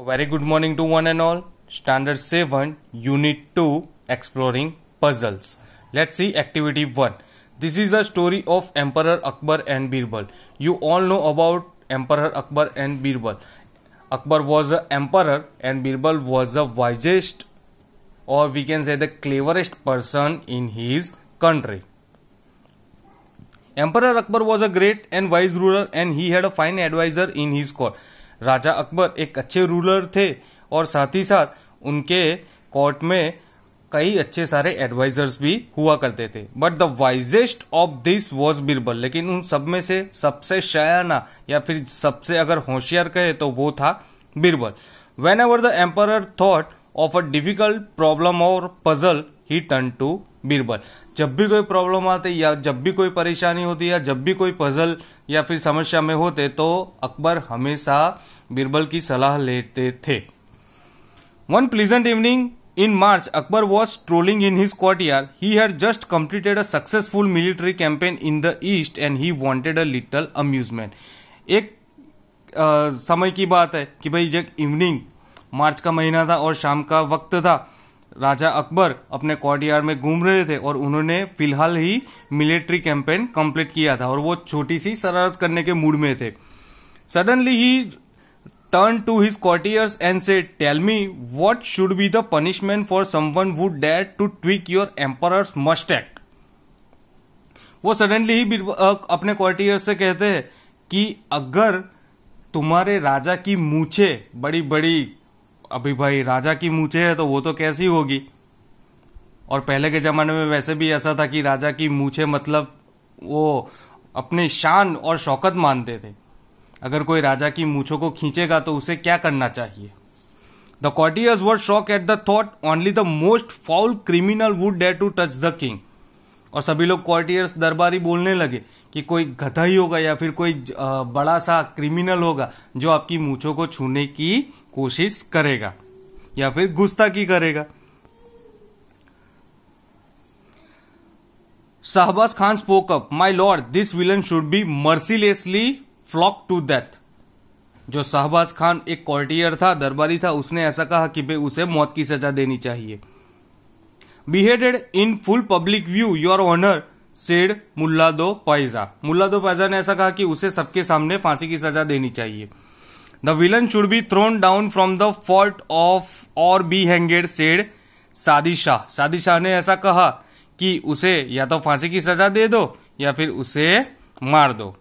A very good morning to one and all. Standard 7, Unit 2, Exploring Puzzles. Let's see Activity 1. This is a story of Emperor Akbar and Birbal. You all know about Emperor Akbar and Birbal. Akbar was an emperor and Birbal was the wisest or we can say the cleverest person in his country. Emperor Akbar was a great and wise ruler and he had a fine advisor in his court. राजा अकबर एक अच्छे ruler थे और साथ ही साथ उनके court में कई अच्छे सारे एडवाइजर्स भी हुआ करते थे but the wisest of this was Birbal लेकिन उन सब में से सबसे शयाना या फिर सबसे अगर होशियार कहे तो वो था Birbal whenever the emperor thought of a difficult problem और puzzle he turn to Birbal जब भी कोई प्रॉब्लम आते या जब भी कोई परेशानी होती या जब भी कोई पजल या फिर समस्या में होते तो अकबर हमेशा बीरबल की सलाह लेते थे one pleasant evening in March Akbar was strolling in his courtyard he had just completed a successful military campaign in the east and he wanted a little amusement एक आ, समय की बात है कि भाई जब इवनिंग मार्च का महीना था और शाम का वक्त था राजा अकबर अपने क्वाडियार में घूम रहे थे और उन्होंने फिलहाल ही मिलिट्री कैंपेन कंप्लीट किया था और वो छोटी सी शरारत करने के मूड में थे suddenly he turn to his courtiers and say tell me what should be the punishment for someone who dare to tweak your moustache वो सडनली ही अपने क्वार्टियर्स से कहते हैं कि अगर तुम्हारे राजा की मूछे बड़ी बड़ी अभी भाई राजा की मूछे है तो वो तो कैसी होगी और पहले के ज़माने में वैसे भी ऐसा था कि राजा की मूछे मतलब वो अपने शान और शौकत मानते थे अगर कोई राजा की मूछों को खींचेगा तो उसे क्या करना चाहिए the courtiers were shock at the thought only the most foul criminal would dare to touch the king और सभी लोग क्वार्टियर्स दरबारी बोलने लगे कि कोई गधा ही होगा या फिर कोई बड़ा सा क्रिमिनल होगा जो आपकी मूछों को छूने की कोशिश करेगा या फिर गुस्ताखी करेगा Shahbaz Khan spoke up my lord this villain should be mercilessly flogged to death जो शाहबाज खान एक क्वार्टियर था दरबारी था उसने ऐसा कहा कि भाई उसे मौत की सजा देनी चाहिए beheaded in full public view your honour said Mulla Do Piaza मुल्ला दो पैजा ने ऐसा कहा कि उसे सबके सामने फांसी की सजा देनी चाहिए the villain should be thrown down from the fort of और बी हैंगेड सेड सादिशाह शाह ने ऐसा कहा कि उसे या तो फांसी की सजा दे दो या फिर उसे मार दो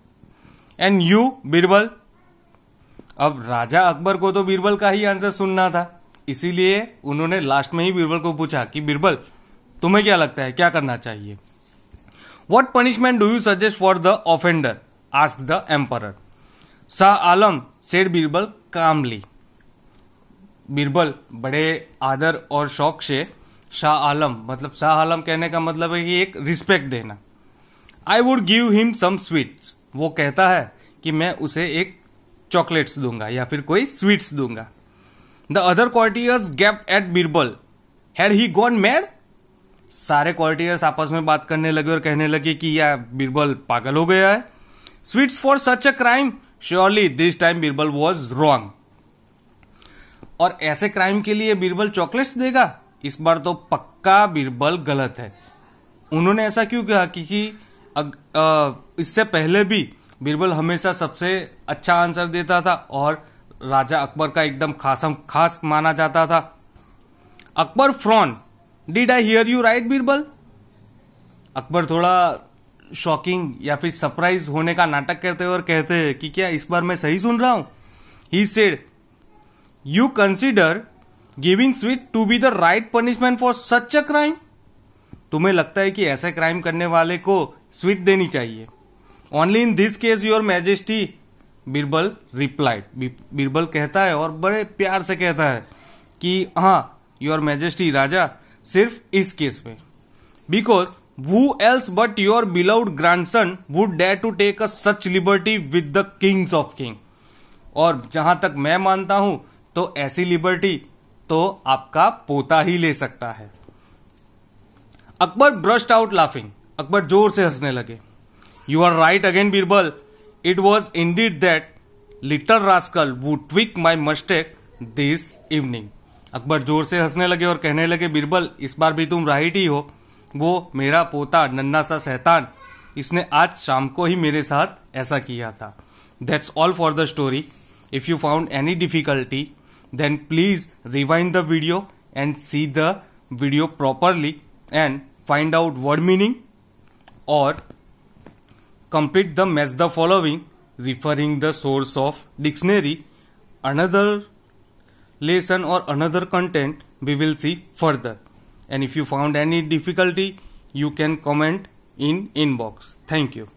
एंड यू बीरबल अब राजा अकबर को तो बीरबल का ही आंसर सुनना था इसीलिए उन्होंने लास्ट में ही बीरबल को पूछा कि बीरबल तुम्हें क्या लगता है क्या करना चाहिए what punishment do you suggest for the offender ask the emperor Shah Alam सेठ बीरबल कामली बीरबल बड़े आदर और शौक से शाह आलम मतलब शाह आलम कहने का मतलब है कि एक रिस्पेक्ट देना I would give him some sweets वो कहता है कि मैं उसे एक चॉकलेट्स दूंगा या फिर कोई स्वीट्स दूंगा the other courtiers gap at Birbal had he gone mad सारे क्वार्टियर्स आपस में बात करने लगे और कहने लगे कि यह बीरबल पागल हो गया है sweets for such a crime surely this time Birbal was wrong और ऐसे क्राइम के लिए बीरबल चॉकलेट्स देगा इस बार तो पक्का बीरबल गलत है उन्होंने ऐसा क्यों कहा क्योंकि इससे पहले भी बीरबल हमेशा सबसे अच्छा आंसर देता था और राजा अकबर का एकदम खासम खास माना जाता था Akbar frowned did I hear you right Birbal Akbar थोड़ा शॉकिंग या फिर सरप्राइज होने का नाटक करते हैं और कहते हैं कि क्या इस बार मैं सही सुन रहा हूं he said you consider giving sweet to be the right punishment for such a crime तुम्हें लगता है कि ऐसे क्राइम करने वाले को स्वीट देनी चाहिए only in this case your majesty Birbal replied Birbal कहता है और बड़े प्यार से कहता है कि हाँ योर मैजेस्टी राजा सिर्फ इस केस में because else but your beloved beloved son would dare to take a such liberty with the kings of king और जहां तक मैं मानता हूं तो ऐसी लिबर्टी तो आपका पोता ही ले सकता है Akbar burst out laughing Akbar जोर से हंसने लगे you are right again Birbal it was indeed that little rascal who tweak my mistake this evening Akbar जोर से हंसने लगे और कहने लगे बीरबल इस बार भी तुम राइट ही हो वो मेरा पोता नन्ना सा सैतान इसने आज शाम को ही मेरे साथ ऐसा किया था that's all for the story if you found any difficulty then please rewind the video and see the video properly and find out word meaning और complete the match the following referring the source of dictionary another lesson और another content we will see further and if you found any difficulty you can comment in inbox thank you